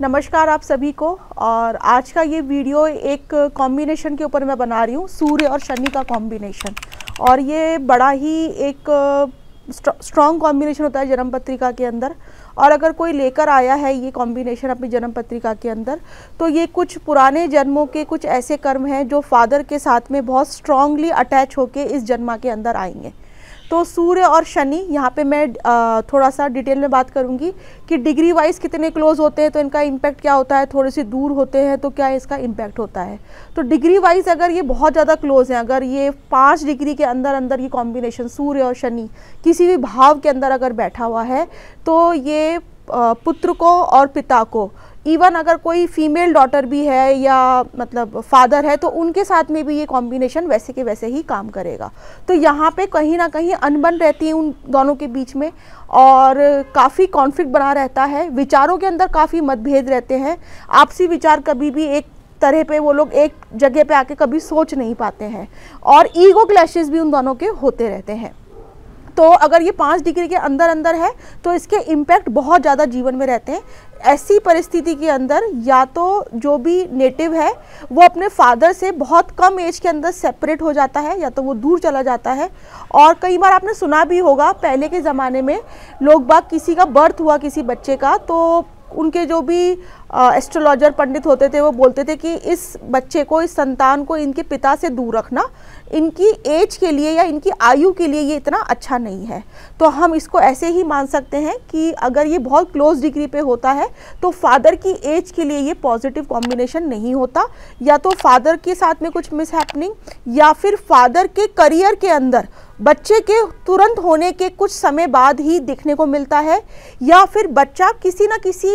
नमस्कार आप सभी को और आज का ये वीडियो एक कॉम्बिनेशन के ऊपर मैं बना रही हूँ सूर्य और शनि का कॉम्बिनेशन और ये बड़ा ही एक uh, स्ट्रॉन्ग कॉम्बिनेशन होता है जन्म पत्रिका के अंदर और अगर कोई लेकर आया है ये कॉम्बिनेशन अपनी जन्म पत्रिका के अंदर तो ये कुछ पुराने जन्मों के कुछ ऐसे कर्म हैं जो फादर के साथ में बहुत स्ट्रांगली अटैच होके इस जन्मा के अंदर आएंगे तो सूर्य और शनि यहाँ पे मैं थोड़ा सा डिटेल में बात करूँगी कि डिग्री वाइज कितने क्लोज होते हैं तो इनका इम्पैक्ट क्या होता है थोड़े से दूर होते हैं तो क्या इसका इम्पैक्ट होता है तो डिग्री वाइज अगर ये बहुत ज़्यादा क्लोज हैं अगर ये पाँच डिग्री के अंदर अंदर ये कॉम्बिनेशन सूर्य और शनि किसी भी भाव के अंदर अगर बैठा हुआ है तो ये पुत्र को और पिता को इवन अगर कोई फीमेल डॉटर भी है या मतलब फादर है तो उनके साथ में भी ये कॉम्बिनेशन वैसे के वैसे ही काम करेगा तो यहाँ पे कहीं ना कहीं अनबन रहती है उन दोनों के बीच में और काफ़ी कॉन्फ्लिक्ट बना रहता है विचारों के अंदर काफ़ी मतभेद रहते हैं आपसी विचार कभी भी एक तरह पे वो लोग एक जगह पे आके कभी सोच नहीं पाते हैं और ईगो क्लैशेज भी उन दोनों के होते रहते हैं तो अगर ये पाँच डिग्री के अंदर अंदर है तो इसके इम्पैक्ट बहुत ज़्यादा जीवन में रहते हैं ऐसी परिस्थिति के अंदर या तो जो भी नेटिव है वो अपने फादर से बहुत कम एज के अंदर सेपरेट हो जाता है या तो वो दूर चला जाता है और कई बार आपने सुना भी होगा पहले के ज़माने में लोग बाग किसी का बर्थ हुआ किसी बच्चे का तो उनके जो भी एस्ट्रोलॉजर पंडित होते थे वो बोलते थे कि इस बच्चे को इस संतान को इनके पिता से दूर रखना इनकी एज के लिए या इनकी आयु के लिए ये इतना अच्छा नहीं है तो हम इसको ऐसे ही मान सकते हैं कि अगर ये बहुत क्लोज डिग्री पे होता है तो फादर की एज के लिए ये पॉजिटिव कॉम्बिनेशन नहीं होता या तो फादर के साथ में कुछ मिस या फिर फादर के करियर के अंदर बच्चे के तुरंत होने के कुछ समय बाद ही देखने को मिलता है या फिर बच्चा किसी न किसी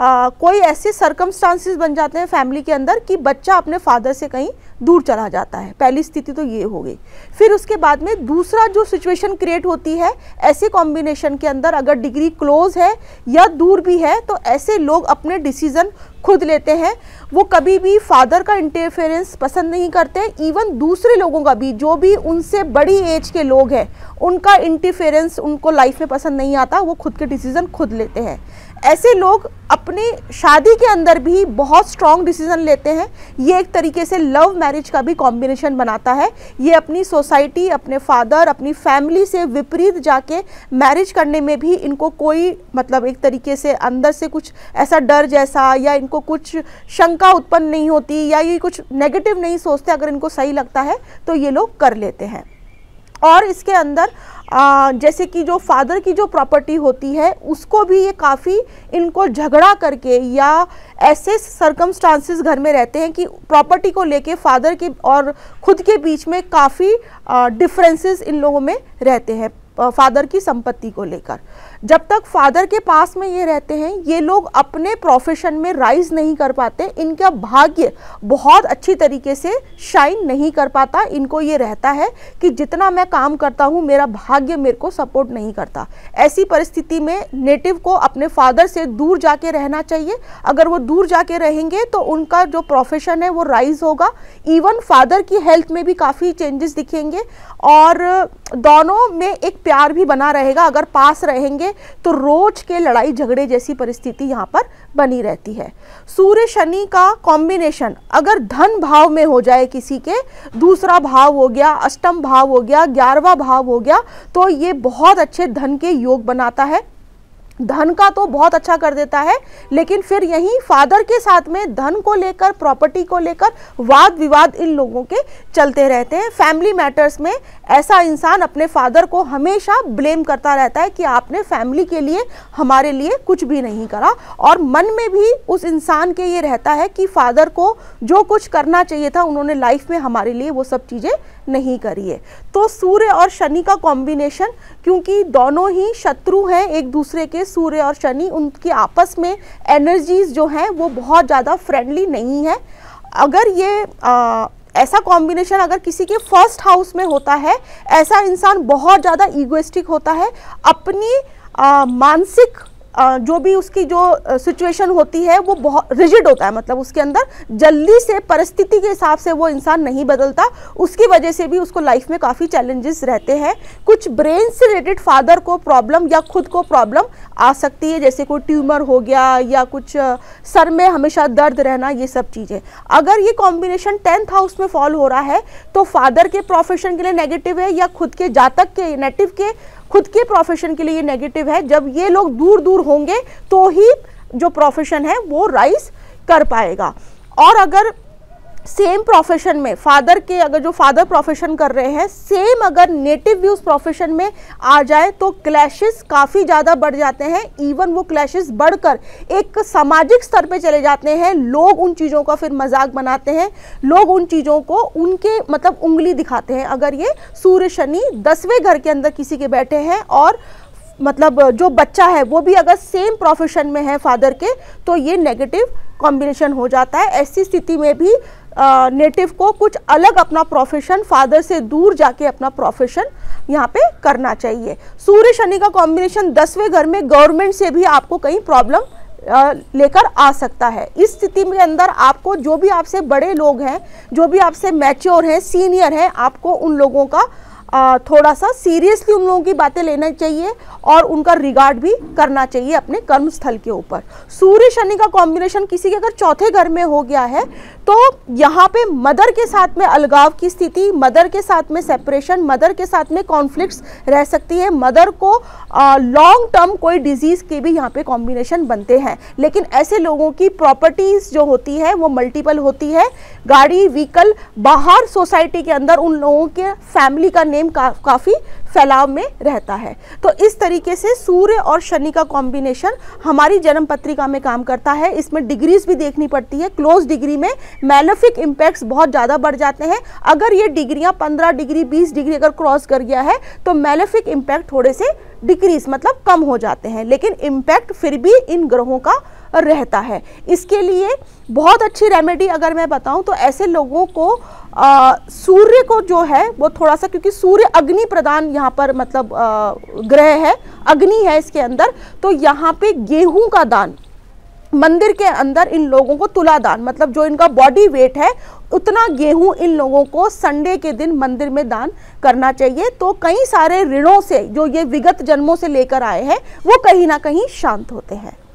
आ, कोई ऐसे सर्कमस्टांसिस बन जाते हैं फैमिली के अंदर कि बच्चा अपने फादर से कहीं दूर चला जाता है पहली स्थिति तो ये हो गई फिर उसके बाद में दूसरा जो सिचुएशन क्रिएट होती है ऐसे कॉम्बिनेशन के अंदर अगर डिग्री क्लोज है या दूर भी है तो ऐसे लोग अपने डिसीज़न खुद लेते हैं वो कभी भी फादर का इंटरफेरेंस पसंद नहीं करते इवन दूसरे लोगों का भी जो भी उनसे बड़ी एज के लोग हैं उनका इंटरफेरेंस उनको लाइफ में पसंद नहीं आता वो खुद के डिसीज़न खुद लेते हैं ऐसे लोग अपने शादी के अंदर भी बहुत स्ट्रॉन्ग डिसीजन लेते हैं ये एक तरीके से लव मैरिज का भी कॉम्बिनेशन बनाता है ये अपनी सोसाइटी अपने फादर अपनी फैमिली से विपरीत जाके मैरिज करने में भी इनको कोई मतलब एक तरीके से अंदर से कुछ ऐसा डर जैसा या इनको कुछ शंका उत्पन्न नहीं होती या ये कुछ नेगेटिव नहीं सोचते अगर इनको सही लगता है तो ये लोग कर लेते हैं और इसके अंदर आ, जैसे कि जो फादर की जो प्रॉपर्टी होती है उसको भी ये काफ़ी इनको झगड़ा करके या ऐसे सरकमस्टांसिस घर में रहते हैं कि प्रॉपर्टी को लेके फादर के और खुद के बीच में काफ़ी डिफरेंसेस इन लोगों में रहते हैं फादर की संपत्ति को लेकर जब तक फादर के पास में ये रहते हैं ये लोग अपने प्रोफेशन में राइज नहीं कर पाते इनका भाग्य बहुत अच्छी तरीके से शाइन नहीं कर पाता इनको ये रहता है कि जितना मैं काम करता हूँ मेरा भाग्य मेरे को सपोर्ट नहीं करता ऐसी परिस्थिति में नेटिव को अपने फादर से दूर जाके रहना चाहिए अगर वो दूर जाके रहेंगे तो उनका जो प्रोफेशन है वो राइज होगा इवन फादर की हेल्थ में भी काफ़ी चेंजेस दिखेंगे और दोनों में एक प्यार भी बना रहेगा अगर पास रहेंगे तो रोज के लड़ाई झगड़े जैसी परिस्थिति यहाँ पर बनी रहती है सूर्य शनि का कॉम्बिनेशन अगर धन भाव में हो जाए किसी के दूसरा भाव हो गया अष्टम भाव हो गया ग्यारहवा भाव हो गया तो ये बहुत अच्छे धन के योग बनाता है धन का तो बहुत अच्छा कर देता है लेकिन फिर यही फादर के साथ में धन को लेकर प्रॉपर्टी को लेकर वाद विवाद इन लोगों के चलते रहते हैं फैमिली मैटर्स में ऐसा इंसान अपने फादर को हमेशा ब्लेम करता रहता है कि आपने फैमिली के लिए हमारे लिए कुछ भी नहीं करा और मन में भी उस इंसान के ये रहता है कि फादर को जो कुछ करना चाहिए था उन्होंने लाइफ में हमारे लिए वो सब चीज़ें नहीं करी है तो सूर्य और शनि का कॉम्बिनेशन क्योंकि दोनों ही शत्रु हैं एक दूसरे के सूर्य और शनि उनकी आपस में एनर्जीज जो हैं वो बहुत ज़्यादा फ्रेंडली नहीं है अगर ये आ, ऐसा कॉम्बिनेशन अगर किसी के फर्स्ट हाउस में होता है ऐसा इंसान बहुत ज़्यादा ईगोइस्टिक होता है अपनी मानसिक जो भी उसकी जो सिचुएशन होती है वो बहुत रिजिड होता है मतलब उसके अंदर जल्दी से परिस्थिति के हिसाब से वो इंसान नहीं बदलता उसकी वजह से भी उसको लाइफ में काफ़ी चैलेंजेस रहते हैं कुछ ब्रेन से रिलेटेड फादर को प्रॉब्लम या खुद को प्रॉब्लम आ सकती है जैसे कोई ट्यूमर हो गया या कुछ सर में हमेशा दर्द रहना ये सब चीज़ें अगर ये कॉम्बिनेशन टेंथ हाउस में फॉल हो रहा है तो फादर के प्रोफेशन के लिए नेगेटिव है या खुद के जातक के नेटिव के खुद के प्रोफेशन के लिए ये नेगेटिव है जब ये लोग दूर दूर होंगे तो ही जो प्रोफेशन है वो राइज कर पाएगा और अगर सेम प्रोफेशन में फादर के अगर जो फादर प्रोफेशन कर रहे हैं सेम अगर नेटिव भी उस प्रोफेशन में आ जाए तो क्लैशेस काफ़ी ज़्यादा बढ़ जाते हैं इवन वो क्लैशेस बढ़कर एक सामाजिक स्तर पे चले जाते हैं लोग उन चीज़ों का फिर मजाक बनाते हैं लोग उन चीज़ों को उनके मतलब उंगली दिखाते हैं अगर ये सूर्य शनि दसवें घर के अंदर किसी के बैठे हैं और मतलब जो बच्चा है वो भी अगर सेम प्रोफेशन में है फादर के तो ये नेगेटिव कॉम्बिनेशन हो जाता है ऐसी स्थिति में भी नेटिव को कुछ अलग अपना प्रोफेशन फादर से दूर जाके अपना प्रोफेशन यहाँ पे करना चाहिए सूर्य शनि का कॉम्बिनेशन दसवें घर में गवर्नमेंट से भी आपको कहीं प्रॉब्लम लेकर आ सकता है इस स्थिति में अंदर आपको जो भी आपसे बड़े लोग हैं जो भी आपसे मैच्योर हैं सीनियर हैं आपको उन लोगों का थोड़ा सा सीरियसली उन लोगों की बातें लेना चाहिए और उनका रिगार्ड भी करना चाहिए अपने कर्म स्थल के ऊपर सूर्य शनि का कॉम्बिनेशन किसी के अगर चौथे घर में हो गया है तो यहाँ पे मदर के साथ में अलगाव की स्थिति मदर के साथ में सेपरेशन मदर के साथ में कॉन्फ्लिक्ट्स रह सकती है मदर को लॉन्ग टर्म कोई डिजीज़ के भी यहाँ पे कॉम्बिनेशन बनते हैं लेकिन ऐसे लोगों की प्रॉपर्टीज़ जो होती है वो मल्टीपल होती है गाड़ी व्हीकल बाहर सोसाइटी के अंदर उन लोगों के फैमिली का नेम का, काफ़ी फैलाव में रहता है तो इस तरीके से सूर्य और शनि का कॉम्बिनेशन हमारी जन्म पत्रिका में काम करता है इसमें डिग्रीज भी देखनी पड़ती है क्लोज डिग्री में मैलफिक इम्पैक्ट्स बहुत ज़्यादा बढ़ जाते हैं अगर ये डिग्रियाँ पंद्रह डिग्री बीस डिग्री अगर क्रॉस कर गया है तो मैलफिक इम्पैक्ट थोड़े से डिक्रीज मतलब कम हो जाते हैं लेकिन इम्पैक्ट फिर भी इन ग्रहों का रहता है इसके लिए बहुत अच्छी रेमेडी अगर मैं बताऊं तो ऐसे लोगों को आ, सूर्य को जो है वो थोड़ा सा क्योंकि सूर्य अग्नि प्रदान यहाँ पर मतलब आ, ग्रह है अग्नि है इसके अंदर तो यहाँ पे गेहूं का दान मंदिर के अंदर इन लोगों को तुलादान मतलब जो इनका बॉडी वेट है उतना गेहूं इन लोगों को संडे के दिन मंदिर में दान करना चाहिए तो कई सारे ऋणों से जो ये विगत जन्मों से लेकर आए हैं वो कहीं ना कहीं शांत होते हैं